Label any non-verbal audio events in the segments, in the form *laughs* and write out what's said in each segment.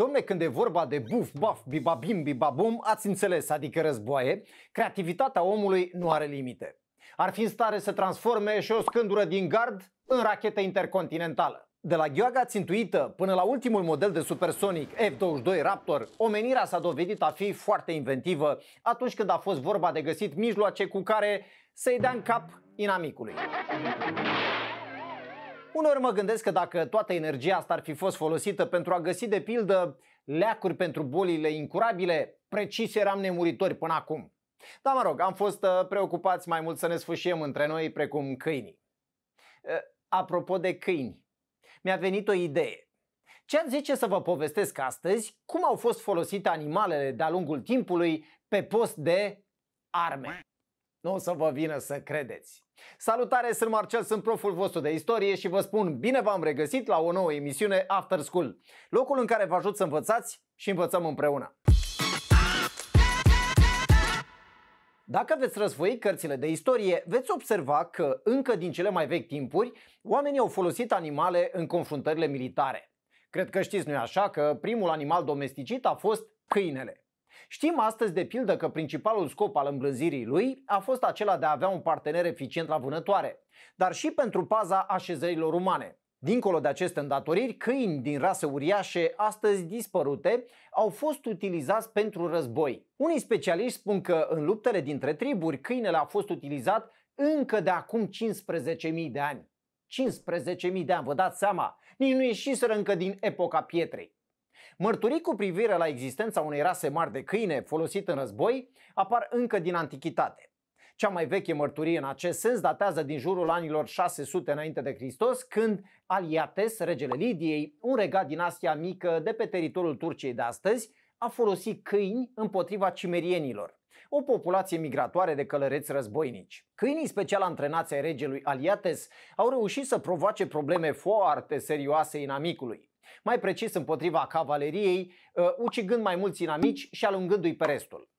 Domne, când e vorba de buf, baf, bibabim, bibabum, ați înțeles, adică războaie, creativitatea omului nu are limite. Ar fi în stare să transforme și o scândură din gard în rachetă intercontinentală. De la gheoaga țintuită până la ultimul model de supersonic F-22 Raptor, omenirea s-a dovedit a fi foarte inventivă atunci când a fost vorba de găsit mijloace cu care să-i dea în cap inamicului. Uneori mă gândesc că dacă toată energia asta ar fi fost folosită pentru a găsi de pildă leacuri pentru bolile incurabile, precis eram nemuritori până acum. Dar mă rog, am fost uh, preocupați mai mult să ne sfâșiem între noi precum câinii. Uh, apropo de câini, mi-a venit o idee. Ce ați zice să vă povestesc astăzi cum au fost folosite animalele de-a lungul timpului pe post de arme? Nu o să vă vină să credeți. Salutare, sunt Marcel, sunt proful vostru de istorie și vă spun bine v-am regăsit la o nouă emisiune After School, locul în care vă ajut să învățați și învățăm împreună. Dacă veți răsfoi cărțile de istorie, veți observa că încă din cele mai vechi timpuri, oamenii au folosit animale în confruntările militare. Cred că știți, nu așa, că primul animal domesticit a fost câinele. Știm astăzi de pildă că principalul scop al îmbrânzirii lui a fost acela de a avea un partener eficient la vânătoare, dar și pentru paza așezărilor umane. Dincolo de aceste îndatoriri, câini din rase uriașe, astăzi dispărute, au fost utilizați pentru război. Unii specialiști spun că în luptele dintre triburi, câinele a fost utilizat încă de acum 15.000 de ani. 15.000 de ani, vă dați seama, nici nu ieșiseră încă din epoca pietrei. Mărturii cu privire la existența unei rase mari de câine folosit în război apar încă din antichitate. Cea mai veche mărturie în acest sens datează din jurul anilor 600 înainte de Hristos, când Aliates, regele Lidiei, un regat din Asia Mică de pe teritoriul Turciei de astăzi, a folosit câini împotriva cimerienilor, o populație migratoare de călăreți războinici. Câinii special antrenați ai regelui Aliates au reușit să provoace probleme foarte serioase inamicului mai precis împotriva cavaleriei, ă, ucigând mai mulți inamici și alungându-i pe restul.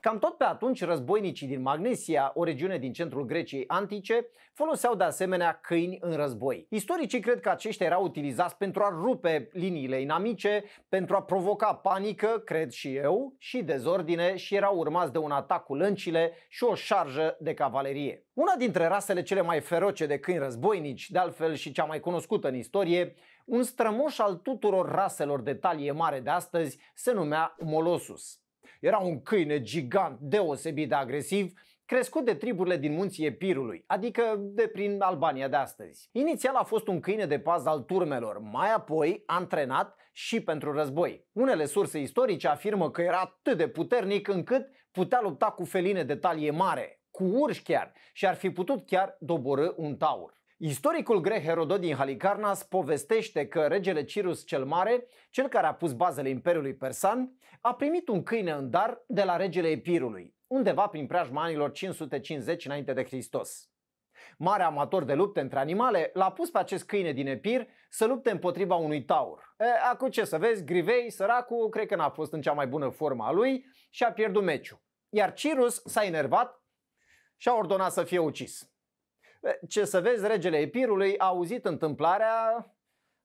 Cam tot pe atunci, războinicii din Magnesia, o regiune din centrul Greciei antice, foloseau de asemenea câini în război. Istoricii cred că aceștia erau utilizați pentru a rupe liniile inamice, pentru a provoca panică, cred și eu, și dezordine și erau urmați de un atac cu lâncile și o șarjă de cavalerie. Una dintre rasele cele mai feroce de câini războinici, de altfel și cea mai cunoscută în istorie, un strămoș al tuturor raselor de talie mare de astăzi se numea Molosus. Era un câine gigant, deosebit de agresiv, crescut de triburile din munții Epirului, adică de prin Albania de astăzi. Inițial a fost un câine de pază al turmelor, mai apoi antrenat și pentru război. Unele surse istorice afirmă că era atât de puternic încât putea lupta cu feline de talie mare, cu urși chiar, și ar fi putut chiar doborâ un taur. Istoricul grec Herodot din Halicarnas povestește că regele Cirus cel Mare, cel care a pus bazele Imperiului Persan, a primit un câine în dar de la regele Epirului, undeva prin preajma anilor 550 înainte de Hristos. Mare amator de lupte între animale, l-a pus pe acest câine din Epir să lupte împotriva unui taur. E, acum ce să vezi, Grivei, săracul, cred că n-a fost în cea mai bună formă a lui și a pierdut meciul. Iar Cirus s-a enervat și a ordonat să fie ucis. Ce să vezi, regele Epirului a auzit întâmplarea,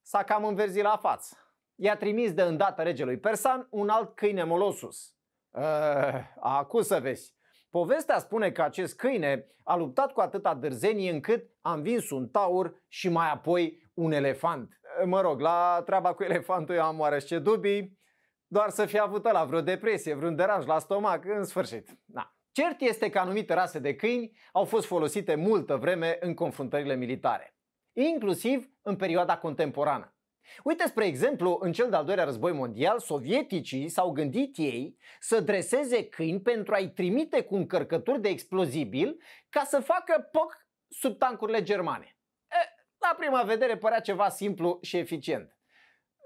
s-a cam înverzit la față. I-a trimis de îndată regelui Persan un alt câine Molosus. Eh, acum să vezi. Povestea spune că acest câine a luptat cu atâta dârzenie încât a învins un taur și mai apoi un elefant. Eh, mă rog, la treaba cu elefantul eu am oarește dubii, doar să fi avută la vreo depresie, vreun deranj la stomac, în sfârșit. Na. Cert este că anumite rase de câini au fost folosite multă vreme în confruntările militare, inclusiv în perioada contemporană. Uite, spre exemplu, în cel de-al doilea război mondial, sovieticii s-au gândit ei să dreseze câini pentru a-i trimite cu încărcături de explozibil ca să facă poc sub tancurile germane. E, la prima vedere părea ceva simplu și eficient.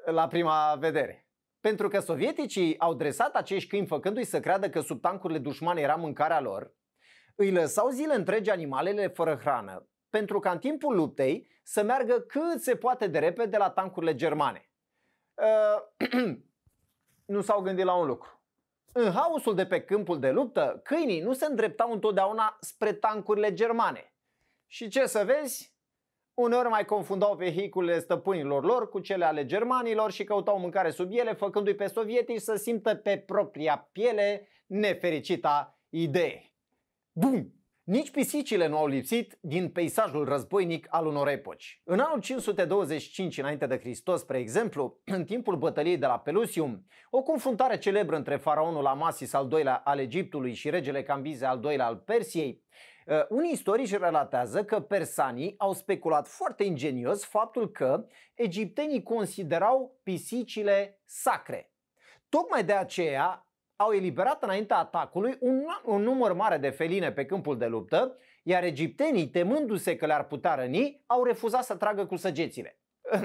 La prima vedere. Pentru că sovieticii au dresat acești câini făcându-i să creadă că sub tancurile dușmane era mâncarea lor, îi lăsau zile întregi animalele fără hrană, pentru ca în timpul luptei să meargă cât se poate de repede la tancurile germane. Uh, *clears throat* nu s-au gândit la un lucru. În haosul de pe câmpul de luptă, câinii nu se îndreptau întotdeauna spre tancurile germane. Și ce să vezi? Uneori mai confundau vehiculele stăpânilor lor cu cele ale germanilor și căutau mâncare sub ele, făcându-i pe sovietici să simtă pe propria piele nefericita idee. Bum! Nici pisicile nu au lipsit din peisajul războinic al unor epoci. În anul 525 înainte de Hristos, spre exemplu, *clears throat* în timpul bătăliei de la Pelusium, o confruntare celebră între faraonul Amasis al II-lea al Egiptului și regele Cambize al II-lea al Persiei, Uh, unii istorici relatează că persanii au speculat foarte ingenios faptul că egiptenii considerau pisicile sacre. Tocmai de aceea au eliberat înaintea atacului un, un număr mare de feline pe câmpul de luptă, iar egiptenii, temându-se că le-ar putea răni, au refuzat să tragă cu săgețile.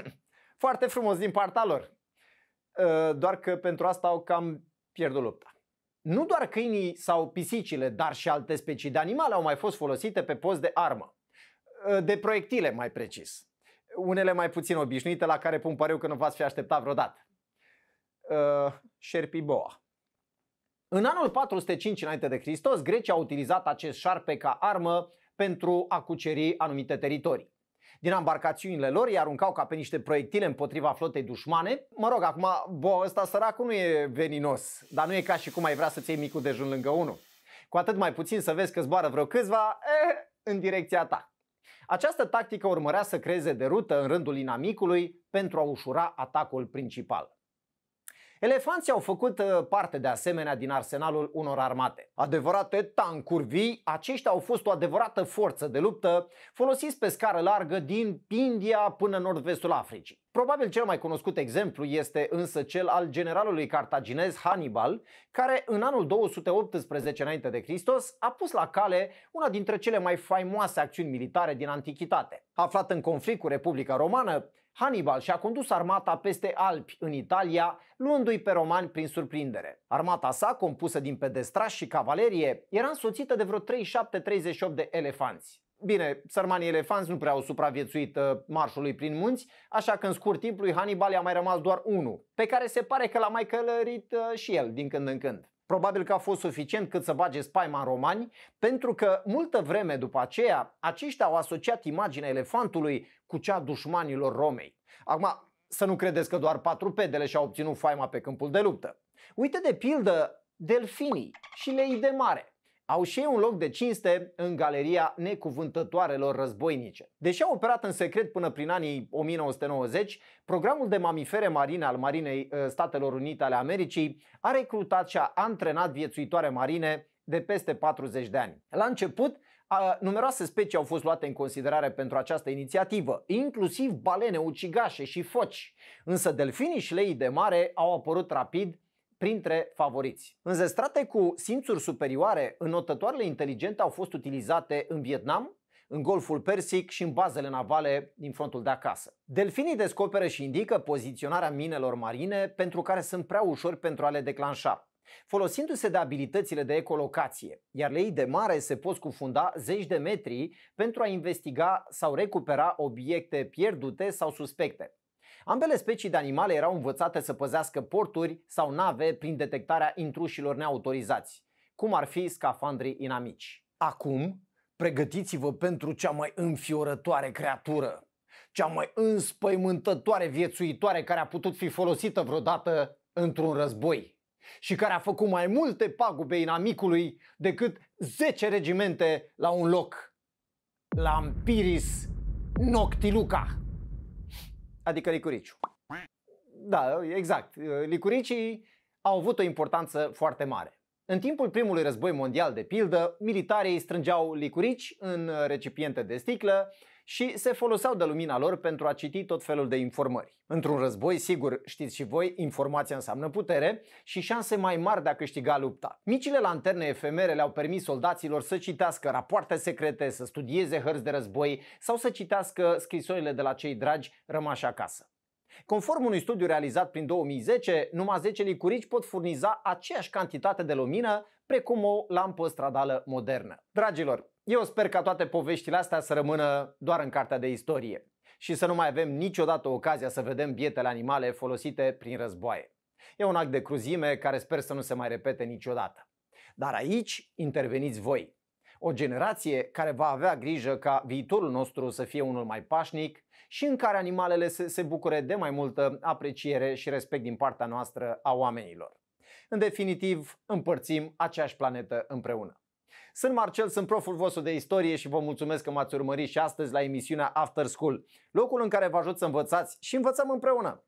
*laughs* Foarte frumos din partea lor. Uh, doar că pentru asta au cam pierdut lupta. Nu doar câinii sau pisicile, dar și alte specii de animale au mai fost folosite pe post de armă. Ă, de proiectile, mai precis. Unele mai puțin obișnuite, la care pun pariu că nu v-ați fi așteptat vreodată. Uh, boa. În anul 405 înainte de Hristos, Grecia a utilizat acest șarpe ca armă pentru a cuceri anumite teritorii din ambarcațiunile lor, îi aruncau ca pe niște proiectile împotriva flotei dușmane. Mă rog, acum, bo, ăsta săracul nu e veninos, dar nu e ca și cum ai vrea să-ți iei micul dejun lângă unul. Cu atât mai puțin să vezi că zboară vreo câțiva eh, în direcția ta. Această tactică urmărea să creeze derută în rândul inamicului pentru a ușura atacul principal. Elefanții au făcut uh, parte de asemenea din arsenalul unor armate. Adevărate tancuri vii, aceștia au fost o adevărată forță de luptă, folosiți pe scară largă din India până în nord-vestul Africii. Probabil cel mai cunoscut exemplu este însă cel al generalului cartaginez Hannibal, care în anul 218 înainte de Hristos a pus la cale una dintre cele mai faimoase acțiuni militare din antichitate. Aflat în conflict cu Republica Romană, Hannibal și-a condus armata peste Alpi, în Italia, luându-i pe romani prin surprindere. Armata sa, compusă din pedestrași și cavalerie, era însoțită de vreo 37-38 de elefanți. Bine, sărmanii elefanți nu prea au supraviețuit uh, marșului prin munți, așa că în scurt timp lui Hannibal i-a mai rămas doar unul, pe care se pare că l-a mai călărit uh, și el din când în când. Probabil că a fost suficient cât să bage spaima în romani, pentru că multă vreme după aceea aceștia au asociat imaginea elefantului cu cea a dușmanilor Romei. Acum, să nu credeți că doar patru pedele și-au obținut faima pe câmpul de luptă. Uite de pildă delfinii și leii de mare au și ei un loc de cinste în galeria necuvântătoarelor războinice. Deși a operat în secret până prin anii 1990, programul de mamifere marine al Marinei ă, Statelor Unite ale Americii a recrutat și a antrenat viețuitoare marine de peste 40 de ani. La început, numeroase specii au fost luate în considerare pentru această inițiativă, inclusiv balene ucigașe și foci, însă delfinii și leii de mare au apărut rapid printre favoriți. Înzestrate cu simțuri superioare, înotătoarele inteligente au fost utilizate în Vietnam, în Golful Persic și în bazele navale din frontul de acasă. Delfinii descoperă și indică poziționarea minelor marine pentru care sunt prea ușor pentru a le declanșa, folosindu-se de abilitățile de ecolocație, iar lei de mare se pot scufunda zeci de metri pentru a investiga sau recupera obiecte pierdute sau suspecte. Ambele specii de animale erau învățate să păzească porturi sau nave prin detectarea intrușilor neautorizați, cum ar fi scafandrii inamici. Acum, pregătiți-vă pentru cea mai înfiorătoare creatură, cea mai înspăimântătoare viețuitoare care a putut fi folosită vreodată într-un război și care a făcut mai multe pagube inamicului decât 10 regimente la un loc. Lampiris Noctiluca adică licuriciu. Da, exact. Licuricii au avut o importanță foarte mare. În timpul primului război mondial, de pildă, militarii strângeau licurici în recipiente de sticlă și se foloseau de lumina lor pentru a citi tot felul de informări. Într-un război, sigur, știți și voi, informația înseamnă putere și șanse mai mari de a câștiga lupta. Micile lanterne efemere le-au permis soldaților să citească rapoarte secrete, să studieze hărți de război sau să citească scrisorile de la cei dragi rămași acasă. Conform unui studiu realizat prin 2010, numai 10 licurici pot furniza aceeași cantitate de lumină precum o lampă stradală modernă. Dragilor, eu sper ca toate poveștile astea să rămână doar în cartea de istorie și să nu mai avem niciodată ocazia să vedem bietele animale folosite prin războaie. E un act de cruzime care sper să nu se mai repete niciodată. Dar aici interveniți voi, o generație care va avea grijă ca viitorul nostru să fie unul mai pașnic și în care animalele se, se bucure de mai multă apreciere și respect din partea noastră a oamenilor. În definitiv, împărțim aceeași planetă împreună. Sunt Marcel, sunt proful vostru de istorie și vă mulțumesc că m-ați urmărit și astăzi la emisiunea After School, locul în care vă ajut să învățați și învățăm împreună.